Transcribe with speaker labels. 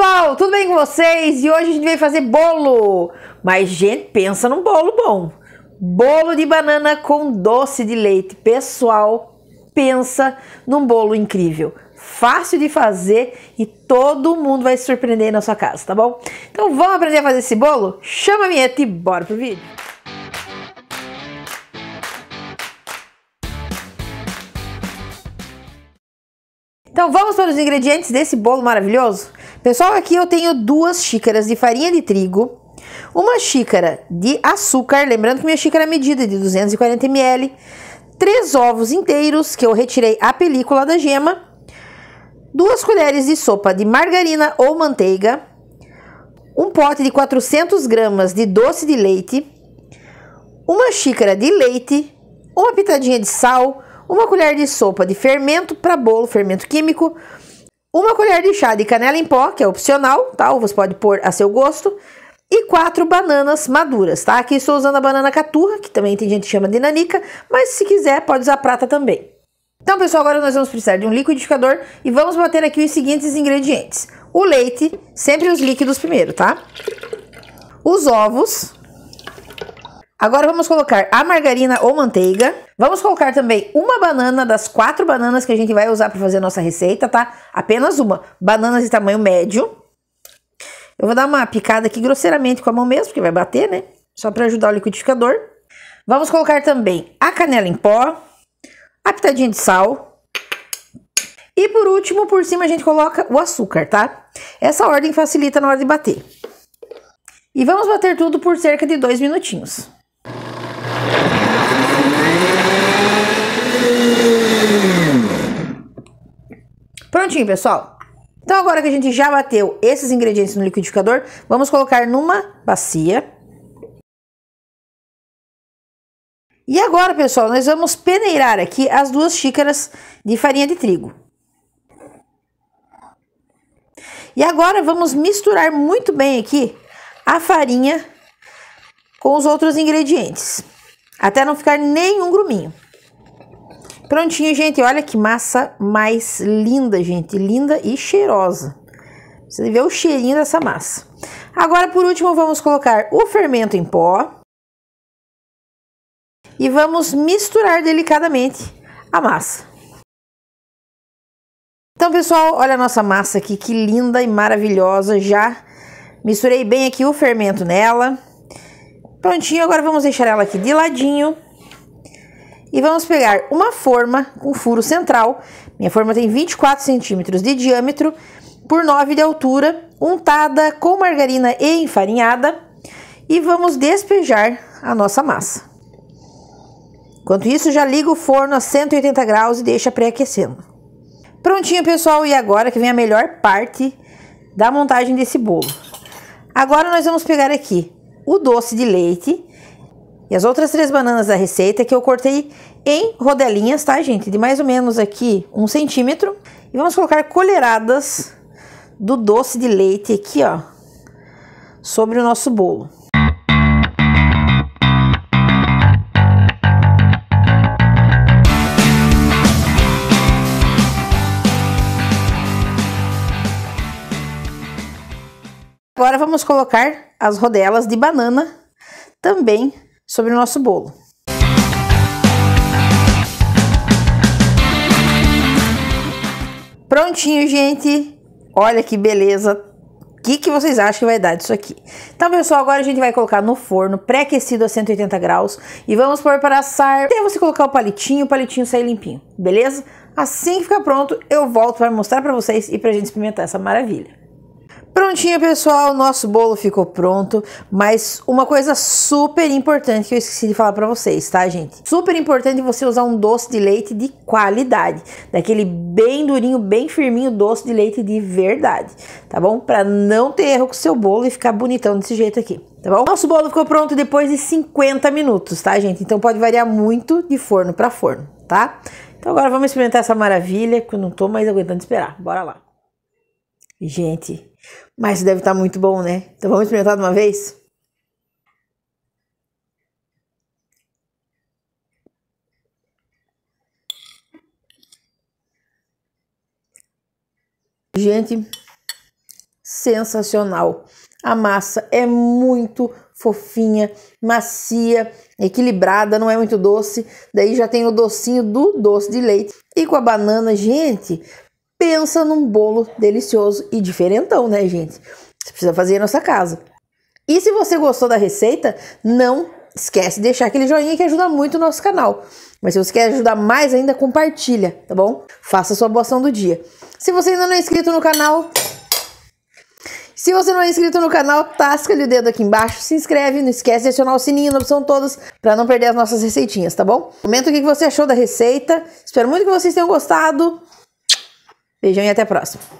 Speaker 1: pessoal, tudo bem com vocês? E hoje a gente veio fazer bolo. Mas, gente, pensa num bolo bom. Bolo de banana com doce de leite. Pessoal, pensa num bolo incrível. Fácil de fazer e todo mundo vai se surpreender na sua casa, tá bom? Então vamos aprender a fazer esse bolo? Chama a vinheta e bora pro vídeo. Então vamos para os ingredientes desse bolo maravilhoso? Pessoal, aqui eu tenho duas xícaras de farinha de trigo, uma xícara de açúcar, lembrando que minha xícara é medida de 240 ml, três ovos inteiros que eu retirei a película da gema, duas colheres de sopa de margarina ou manteiga, um pote de 400 gramas de doce de leite, uma xícara de leite, uma pitadinha de sal, uma colher de sopa de fermento para bolo, fermento químico, uma colher de chá de canela em pó, que é opcional, tá? Ou você pode pôr a seu gosto. E quatro bananas maduras, tá? Aqui estou usando a banana caturra, que também tem gente que chama de nanica, mas se quiser pode usar prata também. Então, pessoal, agora nós vamos precisar de um liquidificador e vamos bater aqui os seguintes ingredientes. O leite, sempre os líquidos primeiro, tá? Os ovos, Agora vamos colocar a margarina ou manteiga. Vamos colocar também uma banana das quatro bananas que a gente vai usar para fazer a nossa receita, tá? Apenas uma. Bananas de tamanho médio. Eu vou dar uma picada aqui grosseiramente com a mão mesmo, porque vai bater, né? Só para ajudar o liquidificador. Vamos colocar também a canela em pó, a pitadinha de sal. E por último, por cima a gente coloca o açúcar, tá? Essa ordem facilita na hora de bater. E vamos bater tudo por cerca de dois minutinhos. Prontinho, pessoal. Então agora que a gente já bateu esses ingredientes no liquidificador, vamos colocar numa bacia. E agora, pessoal, nós vamos peneirar aqui as duas xícaras de farinha de trigo. E agora vamos misturar muito bem aqui a farinha com os outros ingredientes, até não ficar nenhum gruminho. Prontinho, gente. Olha que massa mais linda, gente. Linda e cheirosa. Você vê o cheirinho dessa massa. Agora, por último, vamos colocar o fermento em pó. E vamos misturar delicadamente a massa. Então, pessoal, olha a nossa massa aqui, que linda e maravilhosa. Já misturei bem aqui o fermento nela. Prontinho, agora vamos deixar ela aqui de ladinho e vamos pegar uma forma com furo central. Minha forma tem 24 centímetros de diâmetro por 9 de altura, untada com margarina e enfarinhada. E vamos despejar a nossa massa. Enquanto isso, já liga o forno a 180 graus e deixa pré-aquecendo. Prontinho, pessoal, e agora que vem a melhor parte da montagem desse bolo. Agora nós vamos pegar aqui o doce de leite e as outras três bananas da receita que eu cortei em rodelinhas, tá, gente? De mais ou menos aqui um centímetro. E vamos colocar colheradas do doce de leite aqui, ó, sobre o nosso bolo. Agora vamos colocar as rodelas de banana também sobre o nosso bolo. Prontinho, gente. Olha que beleza. O que, que vocês acham que vai dar disso aqui? Então, pessoal, agora a gente vai colocar no forno pré-aquecido a 180 graus e vamos pôr para assar Temos você colocar o palitinho, o palitinho sair limpinho, beleza? Assim que ficar pronto, eu volto para mostrar para vocês e para a gente experimentar essa maravilha prontinho, pessoal. Nosso bolo ficou pronto. Mas uma coisa super importante que eu esqueci de falar pra vocês, tá, gente? Super importante você usar um doce de leite de qualidade. Daquele bem durinho, bem firminho, doce de leite de verdade. Tá bom? Pra não ter erro com o seu bolo e ficar bonitão desse jeito aqui tá bom? Nosso bolo ficou pronto depois de 50 minutos, tá, gente? Então pode variar muito de forno para forno, tá? Então agora vamos experimentar essa maravilha, que eu não tô mais aguentando esperar. Bora lá. Gente, mas deve estar tá muito bom, né? Então vamos experimentar de uma vez? Gente, sensacional. A massa é muito fofinha, macia, equilibrada, não é muito doce. Daí já tem o docinho do doce de leite. E com a banana, gente, Pensa num bolo delicioso e diferentão, né, gente? Você precisa fazer na sua casa. E se você gostou da receita, não esquece de deixar aquele joinha que ajuda muito o nosso canal. Mas se você quer ajudar mais ainda, compartilha, tá bom? Faça a sua boa ação do dia. Se você ainda não é inscrito no canal, se você não é inscrito no canal, tasca-lhe o dedo aqui embaixo, se inscreve, não esquece de acionar o sininho na opção todas para não perder as nossas receitinhas, tá bom? Comenta o que você achou da receita. Espero muito que vocês tenham gostado. Beijão e até a próxima.